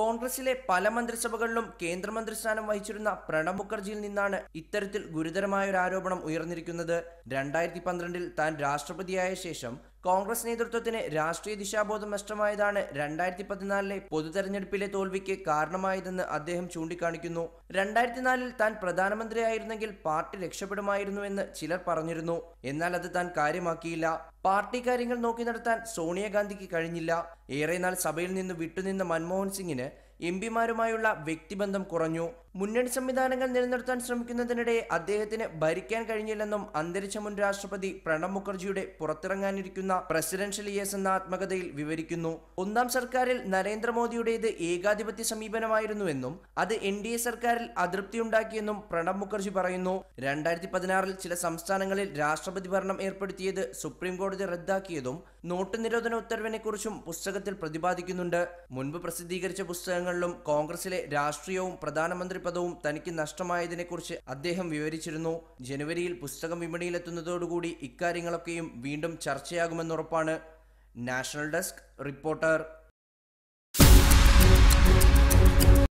കോൺഗ്രസിലെ പല മന്ത്രിസഭകളിലും കേന്ദ്രമന്ത്രിസ്ഥാനം വഹിച്ചിരുന്ന പ്രണബ് മുഖർജിയിൽ നിന്നാണ് ഇത്തരത്തിൽ ഗുരുതരമായ ഒരു ആരോപണം ഉയർന്നിരിക്കുന്നത് രണ്ടായിരത്തി പന്ത്രണ്ടിൽ താൻ രാഷ്ട്രപതിയായ ശേഷം കോൺഗ്രസ് നേതൃത്വത്തിന് രാഷ്ട്രീയ ദിശാബോധം നഷ്ടമായതാണ് രണ്ടായിരത്തി പതിനാലിലെ പൊതുതെരഞ്ഞെടുപ്പിലെ തോൽവിക്ക് കാരണമായതെന്ന് അദ്ദേഹം ചൂണ്ടിക്കാണിക്കുന്നു രണ്ടായിരത്തി നാലിൽ താൻ പ്രധാനമന്ത്രിയായിരുന്നെങ്കിൽ പാർട്ടി രക്ഷപ്പെടുമായിരുന്നുവെന്ന് ചിലർ പറഞ്ഞിരുന്നു എന്നാൽ അത് താൻ കാര്യമാക്കിയില്ല പാർട്ടി കാര്യങ്ങൾ നോക്കി നടത്താൻ സോണിയാഗാന്ധിക്ക് കഴിഞ്ഞില്ല ഏറെ നാൾ സഭയിൽ നിന്ന് വിട്ടുനിന്ന മൻമോഹൻ സിംഗിന് എം പിമാരുമായുള്ള വ്യക്തിബന്ധം കുറഞ്ഞു മുന്നണി സംവിധാനങ്ങൾ നിലനിർത്താൻ ശ്രമിക്കുന്നതിനിടെ അദ്ദേഹത്തിന് ഭരിക്കാൻ കഴിഞ്ഞില്ലെന്നും അന്തരിച്ച മുൻ രാഷ്ട്രപതി പ്രണബ് മുഖർജിയുടെ പുറത്തിറങ്ങാനിരിക്കുന്ന പ്രസിഡൻഷ്യൽ ഇയേഴ്സ് എന്ന ആത്മകഥയിൽ വിവരിക്കുന്നു ഒന്നാം സർക്കാരിൽ നരേന്ദ്രമോദിയുടേത് ഏകാധിപത്യ സമീപനമായിരുന്നുവെന്നും അത് എൻ ഡി എ സർക്കാരിൽ ഉണ്ടാക്കിയെന്നും പ്രണബ് മുഖർജി പറയുന്നു രണ്ടായിരത്തി പതിനാറിൽ ചില സംസ്ഥാനങ്ങളിൽ രാഷ്ട്രപതി ഭരണം ഏർപ്പെടുത്തിയത് സുപ്രീം കോടതി റദ്ദാക്കിയതും നോട്ടു നിരോധന ഉത്തരവിനെക്കുറിച്ചും പുസ്തകത്തിൽ പ്രതിപാദിക്കുന്നുണ്ട് മുൻപ് പ്രസിദ്ധീകരിച്ച പുസ്തകങ്ങൾ ദിവസങ്ങളിലും കോൺഗ്രസിലെ രാഷ്ട്രീയവും പ്രധാനമന്ത്രി പദവും തനിക്ക് നഷ്ടമായതിനെക്കുറിച്ച് അദ്ദേഹം വിവരിച്ചിരുന്നു ജനുവരിയിൽ പുസ്തകം വിപണിയിലെത്തുന്നതോടുകൂടി ഇക്കാര്യങ്ങളൊക്കെയും വീണ്ടും ചർച്ചയാകുമെന്നുറപ്പാണ് നാഷണൽ ഡെസ്ക് റിപ്പോർട്ടർ